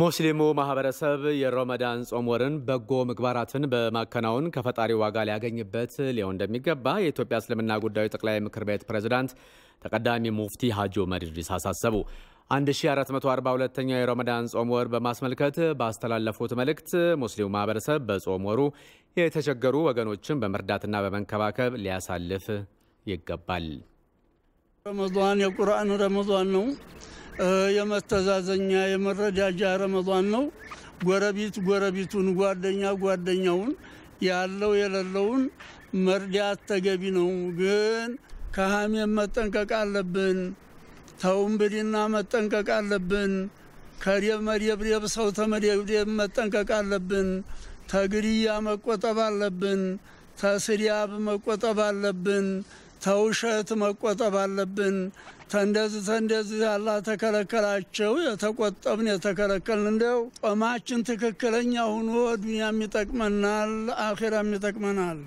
ሙስሊሙ ማህበረሰብ የሮመዳን ጾም ወርን በጎ ምግባራትን በማከናወን ከፈጣሪ ዋጋ ሊያገኝበት ሊሆን እንደሚገባ የኢትዮጵያ እስልምና ጉዳዮች ጠቅላይ ምክር ቤት ፕሬዝዳንት ተቀዳሚ ሙፍቲ ሀጂ ዑመር ኢድሪስ አሳሰቡ። 1442ኛው የሮመዳን ጾም ወር በማስመልከት ባስተላለፉት መልእክት ሙስሊሙ ማህበረሰብ በጾም ወሩ የተቸገሩ ወገኖችን በመርዳትና በመንከባከብ ሊያሳልፍ ይገባል። ረመዷን የቁርአን ረመዷን ነው። የመተዛዘኛ የመረዳጃ ረመዷን ነው። ጎረቤት ጎረቤቱን፣ ጓደኛ ጓደኛውን፣ ያለው የሌለውን መርዳት ተገቢ ነው። ግን ከሐሜን መጠንቀቅ አለብን። ተውንብድና መጠንቀቅ አለብን። ከሬብ መሬብሬብ ሰው ተመደብደብ መጠንቀቅ አለብን። ተግድያ መቆጠብ አለብን። ተስሪያብ መቆጠብ አለብን። ተውሸት መቆጠብ አለብን። ተንደዝ ተንደዝ ያላ ተከለከላቸው የተቆጠብን የተከለከልን እንደው ጦማችን ትክክለኛ ሆኖ ዱንያም ይጠቅመናል፣ አኼራም ይጠቅመናል።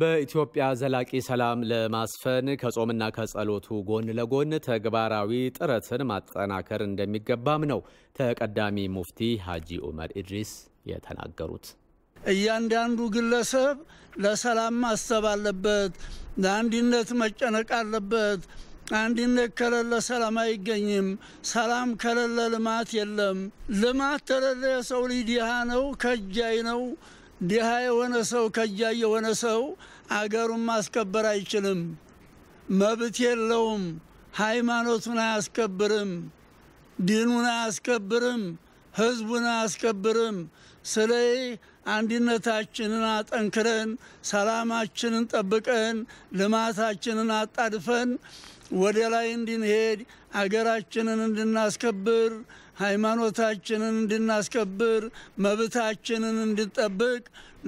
በኢትዮጵያ ዘላቂ ሰላም ለማስፈን ከጾምና ከጸሎቱ ጎን ለጎን ተግባራዊ ጥረትን ማጠናከር እንደሚገባም ነው ተቀዳሚ ሙፍቲ ሀጂ ኡመር ኢድሪስ የተናገሩት። እያንዳንዱ ግለሰብ ለሰላም ማሰብ አለበት። ለአንድነት መጨነቅ አለበት። አንድነት ከሌለ ሰላም አይገኝም። ሰላም ከሌለ ልማት የለም። ልማት ከሌለ የሰው ልጅ ድሃ ነው፣ ከጃይ ነው። ድሃ የሆነ ሰው ከጃይ የሆነ ሰው አገሩን ማስከበር አይችልም፣ መብት የለውም፣ ሃይማኖቱን አያስከብርም፣ ዲኑን አያስከብርም። ህዝቡን አያስከብርም። ስለ አንድነታችንን አጠንክረን ሰላማችንን ጠብቀን ልማታችንን አጣድፈን ወደ ላይ እንድንሄድ አገራችንን እንድናስከብር ሃይማኖታችንን እንድናስከብር መብታችንን እንድንጠብቅ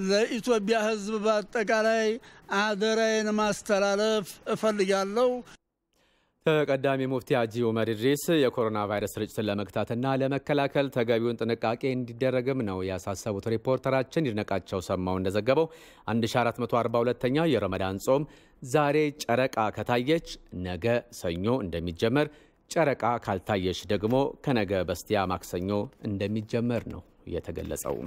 ለኢትዮጵያ ህዝብ በአጠቃላይ አደራዬን ማስተላለፍ እፈልጋለሁ። ተቀዳሚ ሙፍቲ ሀጂ ኡመር ኢድሪስ የኮሮና ቫይረስ ስርጭትን ለመግታትና ለመከላከል ተገቢውን ጥንቃቄ እንዲደረግም ነው ያሳሰቡት። ሪፖርተራችን ይድነቃቸው ሰማው እንደዘገበው 1442ኛው የረመዳን ጾም ዛሬ ጨረቃ ከታየች ነገ ሰኞ እንደሚጀመር፣ ጨረቃ ካልታየች ደግሞ ከነገ በስቲያ ማክሰኞ እንደሚጀመር ነው የተገለጸው።